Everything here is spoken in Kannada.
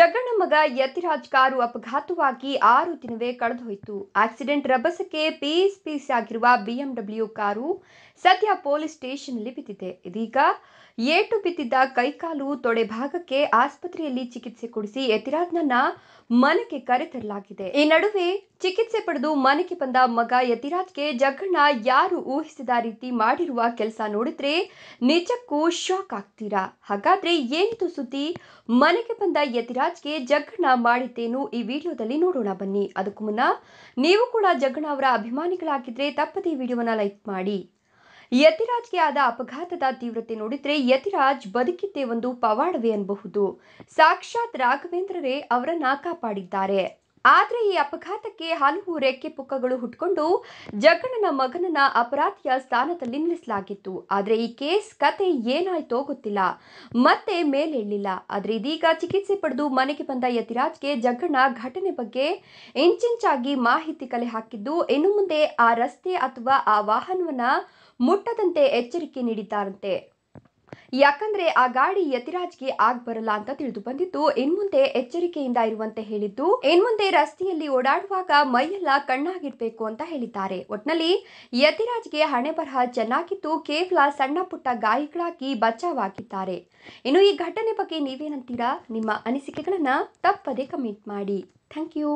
ಜಗಣ್ಣ ಮಗ ಯತಿರಾಜ್ ಕಾರು ಅಪಘಾತವಾಗಿ ಆರು ದಿನವೇ ಹೋಯಿತು ಆಕ್ಸಿಡೆಂಟ್ ರಭಸಕ್ಕೆ ಪೀಸ್ ಪೀಸ್ ಆಗಿರುವ ಬಿಎಂಡಬ್ಲ್ಯೂ ಕಾರು ಸದ್ಯ ಪೊಲೀಸ್ ಸ್ಟೇಷನ್ನಲ್ಲಿ ಬಿದ್ದಿದೆ ಇದೀಗ ಏಟು ಬಿದ್ದಿದ್ದ ಕೈಕಾಲು ತೊಡೆ ಭಾಗಕ್ಕೆ ಆಸ್ಪತ್ರೆಯಲ್ಲಿ ಚಿಕಿತ್ಸೆ ಕೊಡಿಸಿ ಯತಿರಾಜ್ನನ್ನ ಮನೆಗೆ ಕರೆತರಲಾಗಿದೆ ಈ ನಡುವೆ ಚಿಕಿತ್ಸೆ ಪಡೆದು ಮನೆಗೆ ಬಂದ ಮಗ ಯತಿರಾಜ್ಗೆ ಜಗಣ್ಣ ಯಾರು ಊಹಿಸಿದ ರೀತಿ ಮಾಡಿರುವ ಕೆಲಸ ನೋಡಿದ್ರೆ ನಿಜಕ್ಕೂ ಶಾಕ್ ಆಗ್ತೀರಾ ಹಾಗಾದ್ರೆ ಏನಿತು ಸುದ್ದಿ ಮನೆಗೆ ಬಂದ ಯತಿರಾಜ್ ರಾಜ್ಗೆ ಜಗ್ಗಣ್ಣ ಮಾಡಿದ್ದೇನು ಈ ವಿಡಿಯೋದಲ್ಲಿ ನೋಡೋಣ ಬನ್ನಿ ಅದಕ್ಕೂ ಮುನ್ನ ನೀವು ಕೂಡ ಜಗ್ಗಣ ಅವರ ಅಭಿಮಾನಿಗಳಾಗಿದ್ದರೆ ತಪ್ಪದೇ ವಿಡಿಯೋವನ್ನ ಲೈಕ್ ಮಾಡಿ ಯತಿರಾಜ್ಗೆ ಆದ ಅಪಘಾತದ ತೀವ್ರತೆ ನೋಡಿದ್ರೆ ಯತಿರಾಜ್ ಬದುಕಿದ್ದೇ ಒಂದು ಪವಾಡವೇ ಅನ್ನಬಹುದು ಸಾಕ್ಷಾತ್ ರಾಘವೇಂದ್ರರೇ ಅವರನ್ನ ಕಾಪಾಡಿದ್ದಾರೆ ಆದರೆ ಈ ಅಪಘಾತಕ್ಕೆ ಹಲವು ರೆಕ್ಕೆ ಪುಕ್ಕಗಳು ಹುಟ್ಕೊಂಡು ಜಗ್ಗಣ್ಣನ ಮಗನನ್ನ ಅಪರಾಧಿಯ ಸ್ಥಾನದಲ್ಲಿ ನಿಲ್ಲಿಸಲಾಗಿತ್ತು ಆದರೆ ಈ ಕೇಸ್ ಕತೆ ಏನಾಯ್ತೋ ಗೊತ್ತಿಲ್ಲ ಮತ್ತೆ ಮೇಲೆಳ್ಳಿಲ್ಲ ಆದರೆ ಇದೀಗ ಚಿಕಿತ್ಸೆ ಪಡೆದು ಮನೆಗೆ ಬಂದ ಯತಿರಾಜ್ಗೆ ಜಗಣ್ಣ ಘಟನೆ ಬಗ್ಗೆ ಇಂಚಿಂಚಾಗಿ ಮಾಹಿತಿ ಕಲೆ ಹಾಕಿದ್ದು ಇನ್ನು ಮುಂದೆ ಆ ರಸ್ತೆ ಅಥವಾ ಆ ವಾಹನವನ್ನ ಮುಟ್ಟದಂತೆ ಎಚ್ಚರಿಕೆ ನೀಡಿದ್ದಾರಂತೆ ಯಾಕಂದ್ರೆ ಆ ಗಾಡಿ ಯತಿರಾಜ್ಗೆ ಆಗ್ ಬರಲ್ಲ ಅಂತ ತಿಳಿದು ಬಂದಿತ್ತು ಇನ್ಮುಂದೆ ಎಚ್ಚರಿಕೆಯಿಂದ ಇರುವಂತೆ ಹೇಳಿದ್ದು ಇನ್ಮುಂದೆ ರಸ್ತೆಯಲ್ಲಿ ಓಡಾಡುವಾಗ ಮೈಯೆಲ್ಲ ಕಣ್ಣಾಗಿರ್ಬೇಕು ಅಂತ ಹೇಳಿದ್ದಾರೆ ಒಟ್ನಲ್ಲಿ ಯತಿರಾಜ್ಗೆ ಹಣೆ ಬರಹ ಚೆನ್ನಾಗಿತ್ತು ಕೇವಲ ಸಣ್ಣ ಪುಟ್ಟ ಗಾಯಗಳಾಗಿ ಬಚಾವಾಗಿದ್ದಾರೆ ಇನ್ನು ಈ ಘಟನೆ ಬಗ್ಗೆ ನೀವೇನಂತೀರಾ ನಿಮ್ಮ ಅನಿಸಿಕೆಗಳನ್ನ ತಪ್ಪದೇ ಕಮೆಂಟ್ ಮಾಡಿ ಥ್ಯಾಂಕ್ ಯು